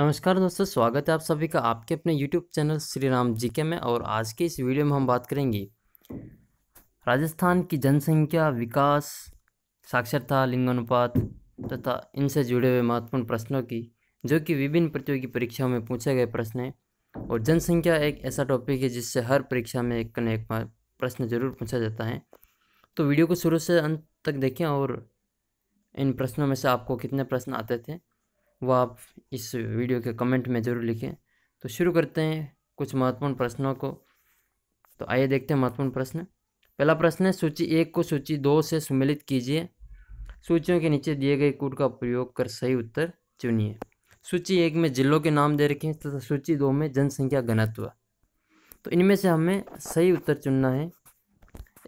नमस्कार दोस्तों स्वागत है आप सभी का आपके अपने यूट्यूब चैनल श्री राम जी के में और आज के इस वीडियो में हम बात करेंगे राजस्थान की जनसंख्या विकास साक्षरता लिंगानुपात तथा इनसे जुड़े हुए महत्वपूर्ण प्रश्नों की जो कि विभिन्न प्रतियोगी परीक्षाओं में पूछे गए प्रश्न हैं और जनसंख्या एक ऐसा टॉपिक है जिससे हर परीक्षा में एक न एक प्रश्न जरूर पूछा जाता है तो वीडियो को शुरू से अंत तक देखें और इन प्रश्नों में से आपको कितने प्रश्न आते थे वो आप इस वीडियो के कमेंट में ज़रूर लिखें तो शुरू करते हैं कुछ महत्वपूर्ण प्रश्नों को तो आइए देखते हैं महत्वपूर्ण प्रश्न पहला प्रश्न है सूची एक को सूची दो से सम्मिलित कीजिए सूचियों के नीचे दिए गए कूट का प्रयोग कर सही उत्तर चुनिए सूची एक में जिलों के नाम दे रखे हैं तथा तो सूची दो में जनसंख्या घनत्व तो इनमें से हमें सही उत्तर चुनना है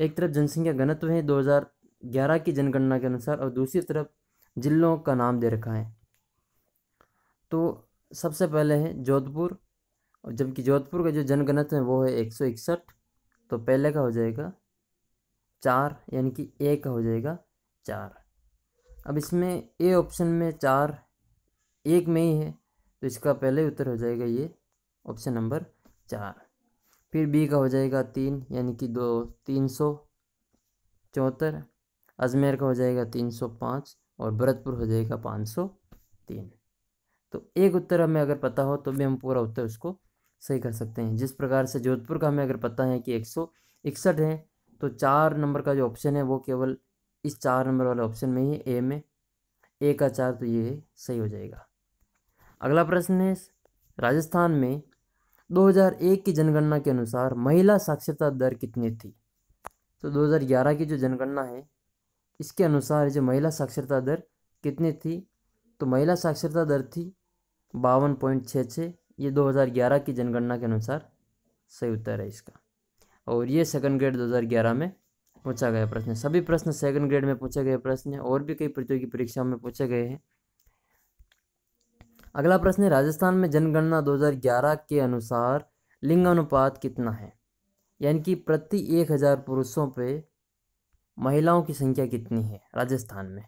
एक तरफ जनसंख्या घनत्व है 2011 की जनगणना के अनुसार और दूसरी तरफ जिलों का नाम दे रखा है तो सबसे पहले है जोधपुर और जबकि जोधपुर का जो जनगणत है वो है एक सौ इकसठ तो पहले का हो जाएगा चार यानी कि ए का हो जाएगा चार अब इसमें ए ऑप्शन में चार एक में ही है तो इसका पहले उत्तर हो जाएगा ये ऑप्शन नंबर चार फिर बी का हो जाएगा तीन यानी कि दो तीन सौ चौहत्तर अजमेर का हो जाएगा तीन सौ पाँच और भरतपुर हो जाएगा पाँच सौ तीन तो एक उत्तर हमें अगर पता हो तो भी हम पूरा उत्तर उसको सही कर सकते हैं जिस प्रकार से जोधपुर का हमें अगर पता है कि एक सौ इकसठ है तो चार नंबर का जो ऑप्शन है वो केवल इस चार नंबर वाले ऑप्शन में ही ए में ए का चार तो ये सही हो जाएगा अगला प्रश्न है राजस्थान में 2001 की जनगणना के अनुसार महिला साक्षरता दर कितनी थी तो 2011 की जो जनगणना है इसके अनुसार जो महिला साक्षरता दर कितनी थी तो महिला साक्षरता दर थी बावन पॉइंट छः छः ये 2011 की जनगणना के अनुसार सही उत्तर है इसका और ये सेकंड ग्रेड 2011 में पूछा गया प्रश्न सभी प्रश्न सेकंड ग्रेड में पूछे गए प्रश्न हैं और भी कई प्रतियोगी परीक्षाओं में पूछे गए हैं अगला प्रश्न है राजस्थान में जनगणना 2011 के अनुसार लिंग अनुपात कितना है यानी कि प्रति एक हज़ार पुरुषों पर महिलाओं की संख्या कितनी है राजस्थान में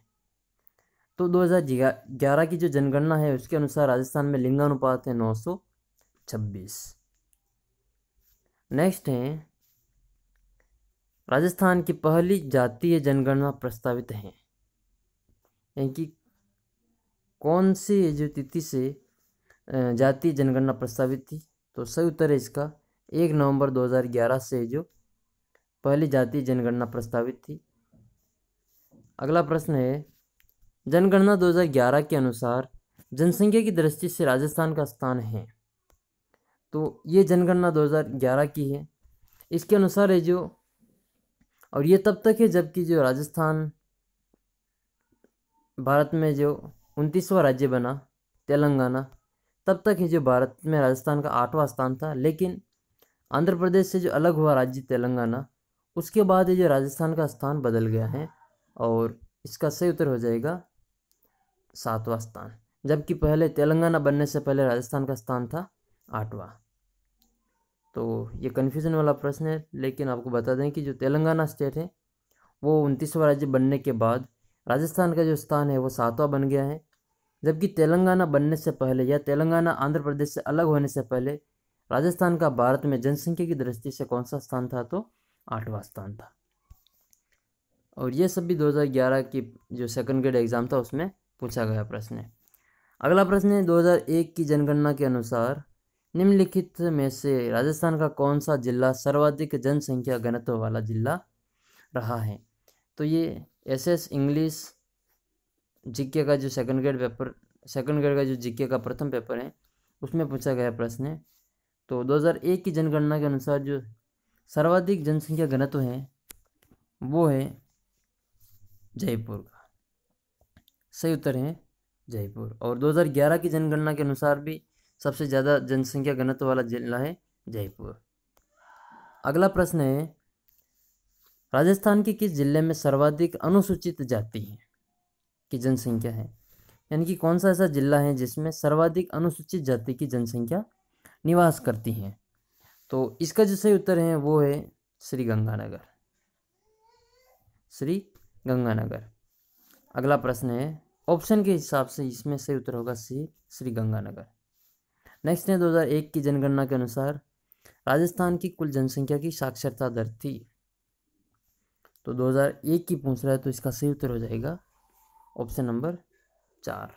तो 2011 की जो जनगणना है उसके अनुसार राजस्थान में लिंगानुपात है 926 नेक्स्ट है राजस्थान की पहली जातीय जनगणना प्रस्तावित है यानी कि कौन सी जो तिथि से जातीय जनगणना प्रस्तावित थी तो सही उत्तर है इसका एक नवंबर 2011 से जो पहली जातीय जनगणना प्रस्तावित थी अगला प्रश्न है जनगणना 2011 के अनुसार जनसंख्या की दृष्टि से राजस्थान का स्थान है तो ये जनगणना 2011 की है इसके अनुसार है जो और ये तब तक है जबकि जो राजस्थान भारत में जो उनतीसवा राज्य बना तेलंगाना तब तक है जो भारत में राजस्थान का आठवां स्थान था लेकिन आंध्र प्रदेश से जो अलग हुआ राज्य तेलंगाना उसके बाद ये जो राजस्थान का स्थान बदल गया है और इसका सही उत्तर हो जाएगा सातवां स्थान जबकि पहले तेलंगाना बनने से पहले राजस्थान का स्थान था आठवां तो ये कन्फ्यूज़न वाला प्रश्न है लेकिन आपको बता दें कि जो तेलंगाना स्टेट है वो उनतीसवां राज्य बनने के बाद राजस्थान का जो स्थान है वो सातवां बन गया है जबकि तेलंगाना बनने से पहले या तेलंगाना आंध्र प्रदेश से अलग होने से पहले राजस्थान का भारत में जनसंख्या की दृष्टि से कौन सा स्थान था तो आठवां स्थान था और ये सब भी 2011 की जो सेकंड ग्रेड एग्ज़ाम था उसमें पूछा गया प्रश्न है अगला प्रश्न है 2001 की जनगणना के अनुसार निम्नलिखित में से राजस्थान का कौन सा जिला सर्वाधिक जनसंख्या घनत्व वाला जिला रहा है तो ये एस एस इंग्लिश जीके का जो second grade paper second grade का जो जीके का प्रथम पेपर है उसमें पूछा गया प्रश्न है तो 2001 की जनगणना के अनुसार जो सर्वाधिक जनसंख्या घनत्व है वो है जयपुर सही उत्तर है जयपुर और 2011 की जनगणना के अनुसार भी सबसे ज़्यादा जनसंख्या घनत्व वाला जिला है जयपुर अगला प्रश्न है राजस्थान के किस जिले में सर्वाधिक अनुसूचित जाति है की जनसंख्या है यानी कि कौन सा ऐसा जिला है जिसमें सर्वाधिक अनुसूचित जाति की जनसंख्या निवास करती है तो इसका जो सही उत्तर है वो है श्री गंगानगर श्री गंगानगर अगला प्रश्न है ऑप्शन के हिसाब से इसमें सही उत्तर होगा सी श्री गंगानगर नेक्स्ट है 2001 की जनगणना के अनुसार राजस्थान की कुल जनसंख्या की साक्षरता दर थी तो 2001 की पूछ रहा है तो इसका सही उत्तर हो जाएगा ऑप्शन नंबर चार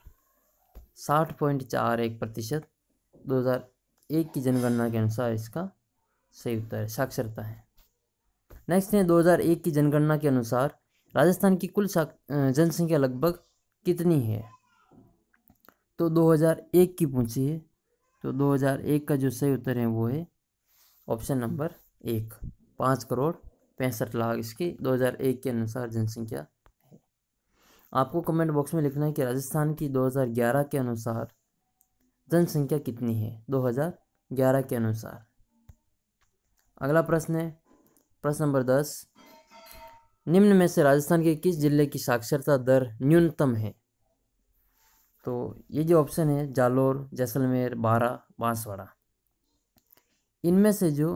साठ पॉइंट चार एक प्रतिशत दो हज़ार एक की जनगणना के अनुसार इसका सही उत्तर है साक्षरता है नेक्स्ट है 2001 की जनगणना के अनुसार राजस्थान की कुल जनसंख्या लगभग कितनी है तो 2001 की पूछी है तो 2001 का जो सही उत्तर है वो है ऑप्शन नंबर एक पाँच करोड़ पैंसठ लाख इसकी 2001 के अनुसार जनसंख्या है आपको कमेंट बॉक्स में लिखना है कि राजस्थान की 2011 के अनुसार जनसंख्या कितनी है 2011 के अनुसार अगला प्रश्न है प्रश्न नंबर दस निम्न में से राजस्थान के किस जिले की साक्षरता दर न्यूनतम है तो ये जो ऑप्शन है जालोर जैसलमेर बारा बांसवाड़ा इनमें से जो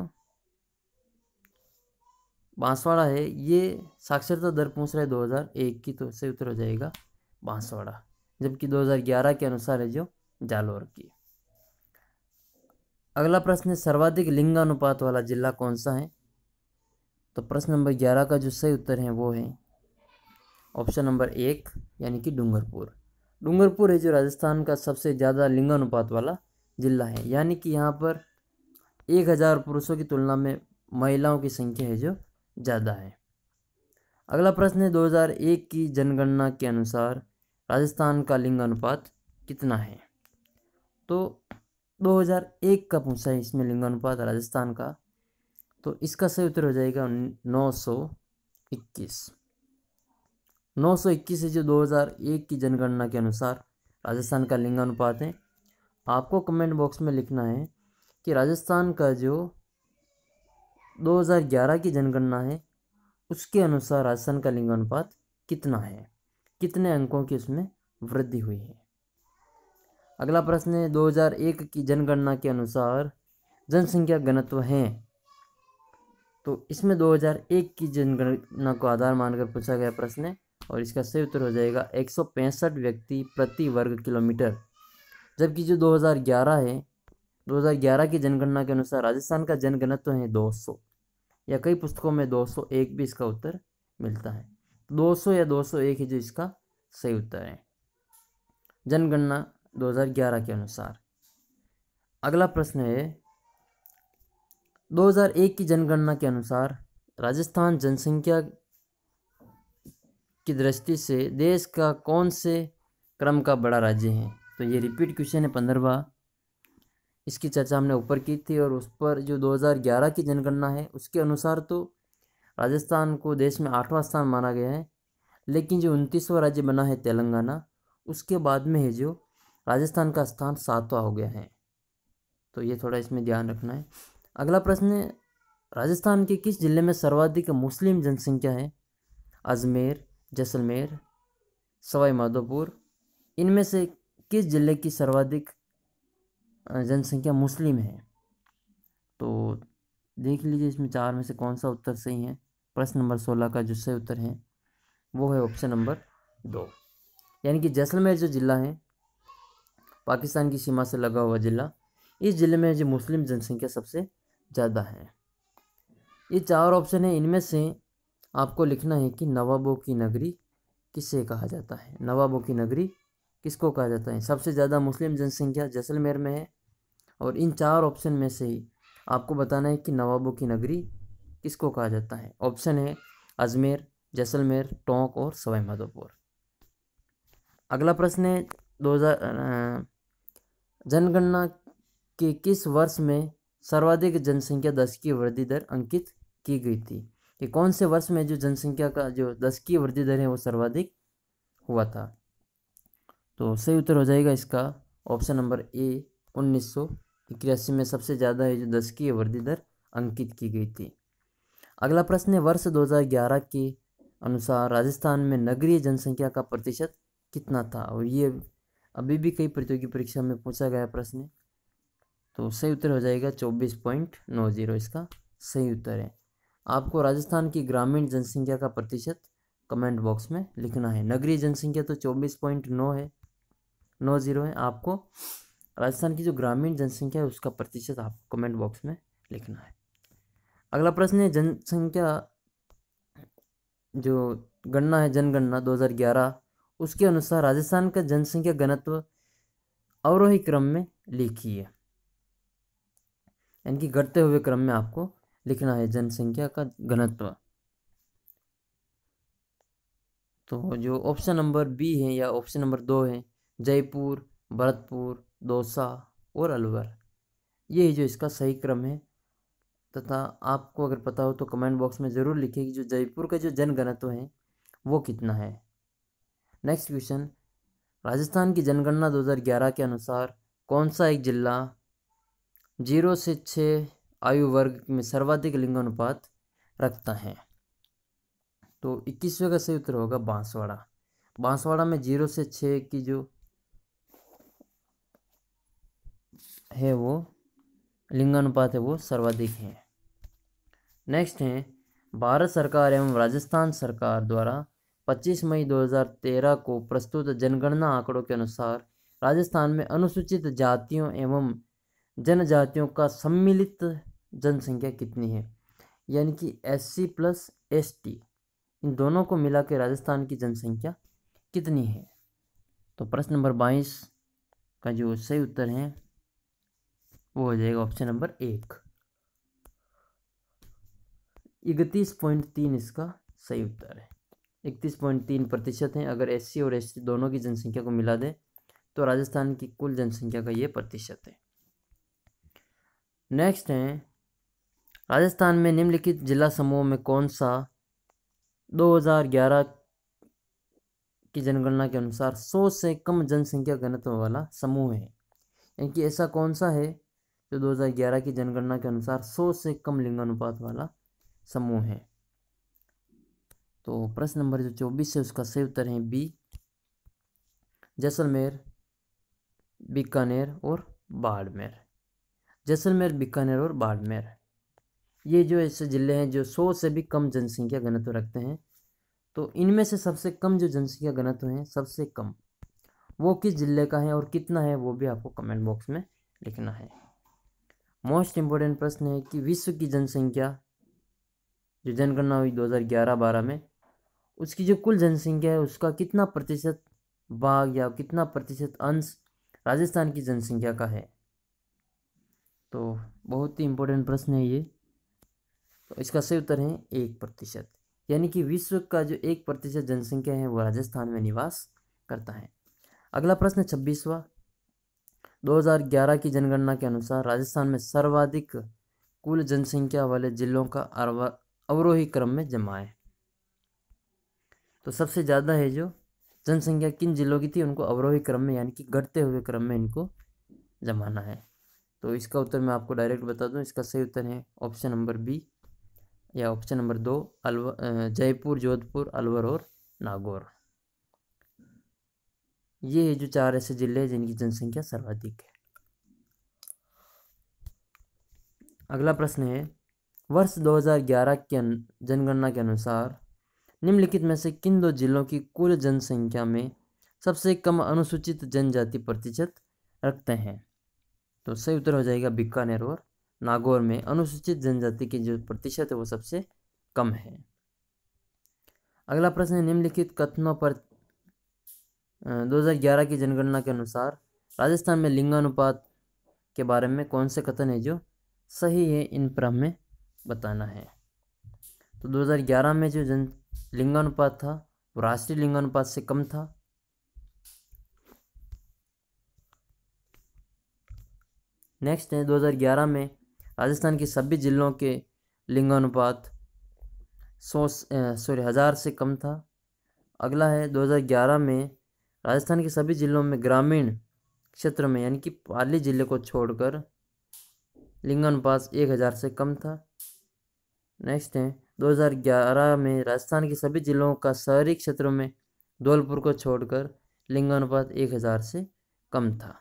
बांसवाड़ा है ये साक्षरता दर पूछ रहा है 2001 की तो से उत्तर हो जाएगा बांसवाड़ा जबकि 2011 के अनुसार है जो जालोर की अगला प्रश्न है सर्वाधिक लिंगानुपात वाला जिला कौन सा है तो प्रश्न नंबर ग्यारह का जो सही उत्तर है वो है ऑप्शन नंबर एक यानी कि डूंगरपुर डूंगरपुर है जो राजस्थान का सबसे ज़्यादा लिंगानुपात वाला जिला है यानी कि यहाँ पर एक हज़ार पुरुषों की तुलना में महिलाओं की संख्या है जो ज़्यादा है अगला प्रश्न है 2001 की जनगणना के अनुसार राजस्थान का लिंगानुपात कितना है तो 2001 का पूछा है इसमें लिंगानुपात राजस्थान का तो इसका सही उत्तर हो जाएगा नौ सौ इक्कीस नौ सौ इक्कीस है जो दो हज़ार एक की जनगणना के अनुसार राजस्थान का लिंगानुपात है आपको कमेंट बॉक्स में लिखना है कि राजस्थान का जो 2011 की जनगणना है उसके अनुसार राजस्थान का लिंगानुपात कितना है कितने अंकों की उसमें वृद्धि हुई है अगला प्रश्न है 2001 की जनगणना के अनुसार जनसंख्या घनत्व हैं तो इसमें 2001 की जनगणना को आधार मानकर पूछा गया प्रश्न है और इसका सही उत्तर हो जाएगा एक व्यक्ति प्रति वर्ग किलोमीटर जबकि जो 2011 है 2011 की जनगणना के अनुसार राजस्थान का जनगणना तो है 200 या कई पुस्तकों में 201 भी इसका उत्तर मिलता है 200 या 201 ही जो इसका सही उत्तर है जनगणना 2011 के अनुसार अगला प्रश्न है 2001 की जनगणना के अनुसार राजस्थान जनसंख्या की दृष्टि से देश का कौन से क्रम का बड़ा राज्य है तो ये रिपीट क्वेश्चन है पंद्रहवा इसकी चर्चा हमने ऊपर की थी और उस पर जो 2011 की जनगणना है उसके अनुसार तो राजस्थान को देश में आठवां स्थान माना गया है लेकिन जो उनतीसवां राज्य बना है तेलंगाना उसके बाद में है जो राजस्थान का स्थान सातवां हो गया है तो ये थोड़ा इसमें ध्यान रखना है अगला प्रश्न है राजस्थान के किस जिले में सर्वाधिक मुस्लिम जनसंख्या है अजमेर जैसलमेर सवाई माधोपुर इनमें से किस जिले की सर्वाधिक जनसंख्या मुस्लिम है तो देख लीजिए इसमें चार में से कौन सा उत्तर सही है प्रश्न नंबर सोलह का जो सही उत्तर है वो है ऑप्शन नंबर दो यानी कि जैसलमेर जो जिला है पाकिस्तान की सीमा से लगा हुआ जिला इस जिले में जो मुस्लिम जनसंख्या सबसे ज़्यादा है ये चार ऑप्शन है इनमें से आपको लिखना है कि नवाबों की नगरी किसे कहा जाता है नवाबों की नगरी किसको कहा जाता है सबसे ज़्यादा मुस्लिम जनसंख्या जैसलमेर में है और इन चार ऑप्शन में से ही आपको बताना है कि नवाबों की नगरी किसको कहा जाता है ऑप्शन है अजमेर जैसलमेर टोंक और सवाई माधोपुर अगला प्रश्न है दो जनगणना के किस वर्ष में सर्वाधिक जनसंख्या दस की वृद्धि दर अंकित की गई थी कि कौन से वर्ष में जो जनसंख्या का जो दस की वृद्धि दर है वो सर्वाधिक हुआ था तो सही उत्तर हो जाएगा इसका ऑप्शन नंबर ए उन्नीस में सबसे ज़्यादा है जो दस की वृद्धि दर अंकित की गई थी अगला प्रश्न है वर्ष 2011 के अनुसार राजस्थान में नगरीय जनसंख्या का प्रतिशत कितना था और ये अभी भी कई प्रतियोगी परीक्षा में पूछा गया प्रश्न तो सही उत्तर हो जाएगा चौबीस पॉइंट नौ जीरो इसका सही उत्तर है आपको राजस्थान की ग्रामीण जनसंख्या का प्रतिशत कमेंट बॉक्स में लिखना है नगरीय जनसंख्या तो चौबीस पॉइंट नौ है नौ जीरो है आपको राजस्थान की जो ग्रामीण जनसंख्या है उसका प्रतिशत आपको कमेंट बॉक्स में लिखना है अगला प्रश्न है जनसंख्या जो गणना है जनगणना 2011 उसके अनुसार राजस्थान का जनसंख्या घनत्व अवरोही क्रम में लिखी है यानी कि घटते हुए क्रम में आपको लिखना है जनसंख्या का घनत्व तो जो ऑप्शन नंबर बी है या ऑप्शन नंबर दो है जयपुर भरतपुर दौसा और अलवर ये जो इसका सही क्रम है तथा आपको अगर पता हो तो कमेंट बॉक्स में ज़रूर लिखें कि जो जयपुर का जो जनगणत्व है वो कितना है नेक्स्ट क्वेश्चन राजस्थान की जनगणना 2011 के अनुसार कौन सा एक जिला जीरो से छः आयु वर्ग में सर्वाधिक लिंगानुपात रखता है तो इक्कीसवें का सही उत्तर होगा बांसवाड़ा बांसवाड़ा में जीरो से छः की जो है वो लिंगानुपात है वो सर्वाधिक है नेक्स्ट है भारत सरकार एवं राजस्थान सरकार द्वारा 25 मई 2013 को प्रस्तुत जनगणना आंकड़ों के अनुसार राजस्थान में अनुसूचित जातियों एवं जनजातियों का सम्मिलित जनसंख्या कितनी है यानी कि S C plus S T इन दोनों को मिला के राजस्थान की जनसंख्या कितनी है तो प्रश्न नंबर बाईस का जो सही उत्तर है वो हो जाएगा ऑप्शन नंबर एक इकतीस पॉइंट तीन इसका सही उत्तर है इकतीस पॉइंट तीन प्रतिशत है अगर एस सी और एस टी दोनों की जनसंख्या को मिला दें तो राजस्थान की कुल जनसंख्या का ये प्रतिशत है नेक्स्ट हैं राजस्थान में निम्नलिखित जिला समूह में कौन सा 2011 की जनगणना के अनुसार 100 से कम जनसंख्या घनत्व वाला समूह है यानी कि ऐसा कौन सा है जो 2011 की जनगणना के अनुसार 100 से कम लिंगानुपात वाला समूह है तो प्रश्न नंबर जो चौबीस है उसका सही उत्तर है बी जैसलमेर बीकानेर और बाड़मेर जैसलमेर बीकानेर और बाड़मेर ये जो ऐसे ज़िले हैं जो सौ से भी कम जनसंख्या घनत्व रखते हैं तो इनमें से सबसे कम जो जनसंख्या घनत्व हैं सबसे कम वो किस ज़िले का है और कितना है वो भी आपको कमेंट बॉक्स में लिखना है मोस्ट इम्पोर्टेंट प्रश्न है कि विश्व की जनसंख्या जो जनगणना हुई 2011-12 में उसकी जो कुल जनसंख्या है उसका कितना प्रतिशत भाग या कितना प्रतिशत अंश राजस्थान की जनसंख्या का है तो बहुत ही इम्पोर्टेंट प्रश्न है ये तो इसका सही उत्तर है एक प्रतिशत यानी कि विश्व का जो एक प्रतिशत जनसंख्या है वो राजस्थान में निवास करता है अगला प्रश्न छब्बीसवा 2011 की जनगणना के अनुसार राजस्थान में सर्वाधिक कुल जनसंख्या वाले जिलों का अवरोही क्रम में जमा है तो सबसे ज़्यादा है जो जनसंख्या किन जिलों की थी उनको अवरोही क्रम में यानी कि घटते हुए क्रम में इनको जमाना है तो इसका उत्तर मैं आपको डायरेक्ट बता दूं इसका सही उत्तर है ऑप्शन नंबर बी या ऑप्शन नंबर दो अलवर जयपुर जोधपुर अलवर और नागौर ये जो चार ऐसे जिले हैं जिनकी जनसंख्या सर्वाधिक है अगला प्रश्न है वर्ष 2011 के जनगणना के अनुसार निम्नलिखित में से किन दो जिलों की कुल जनसंख्या में सबसे कम अनुसूचित जनजाति प्रतिशत रखते हैं तो सही उत्तर हो जाएगा बीकानेर और नागौर में अनुसूचित जनजाति की जो प्रतिशत है वो सबसे कम है अगला प्रश्न है निम्नलिखित कथनों पर 2011 की जनगणना के अनुसार राजस्थान में लिंगानुपात के बारे में कौन से कथन है जो सही है इन पर हमें बताना है तो 2011 में जो जन लिंगानुपात था वो राष्ट्रीय लिंगानुपात से कम था नेक्स्ट है 2011 में राजस्थान के सभी जिलों के लिंगानुपात सौ सॉरी हज़ार से कम था अगला है 2011 में राजस्थान के सभी जिलों में ग्रामीण क्षेत्र में यानी कि पाली जिले को छोड़कर लिंगानुपात एक हज़ार से कम था नेक्स्ट है 2011 में राजस्थान के सभी जिलों का शहरी क्षेत्रों में धौलपुर को छोड़कर लिंगानुपात एक हज़ार से कम था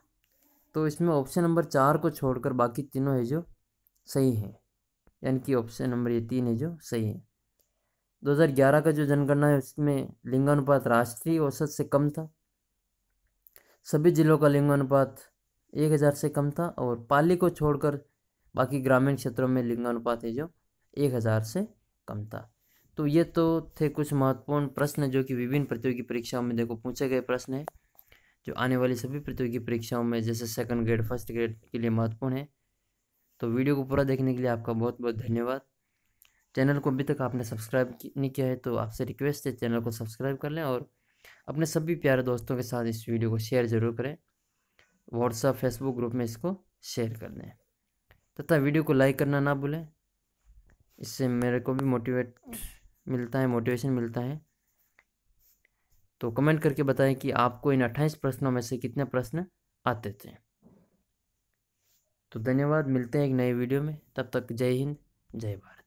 तो इसमें ऑप्शन नंबर चार को छोड़कर बाकी तीनों है जो सही है यानी कि ऑप्शन नंबर ये तीन है जो सही है 2011 का जो जनगणना है उसमें लिंगानुपात राष्ट्रीय औसत से कम था सभी जिलों का लिंगानुपात एक हजार से कम था और पाली को छोड़कर बाकी ग्रामीण क्षेत्रों में लिंगानुपात है जो एक हजार से कम था तो ये तो थे कुछ महत्वपूर्ण प्रश्न जो कि विभिन्न प्रतियोगी परीक्षाओं में देखो पूछे गए प्रश्न है जो आने वाली सभी प्रतियोगी परीक्षाओं में जैसे सेकंड ग्रेड फर्स्ट ग्रेड के लिए महत्वपूर्ण है तो वीडियो को पूरा देखने के लिए आपका बहुत बहुत धन्यवाद चैनल को अभी तक आपने सब्सक्राइब नहीं किया है तो आपसे रिक्वेस्ट है चैनल को सब्सक्राइब कर लें और अपने सभी प्यारे दोस्तों के साथ इस वीडियो को शेयर ज़रूर करें व्हाट्सअप फेसबुक ग्रुप में इसको शेयर कर दें तथा वीडियो को लाइक करना ना भूलें इससे मेरे को भी मोटिवेट मिलता है मोटिवेशन मिलता है तो कमेंट करके बताएं कि आपको इन अट्ठाईस प्रश्नों में से कितने प्रश्न आते थे तो धन्यवाद मिलते हैं एक नए वीडियो में तब तक जय हिंद जय भारत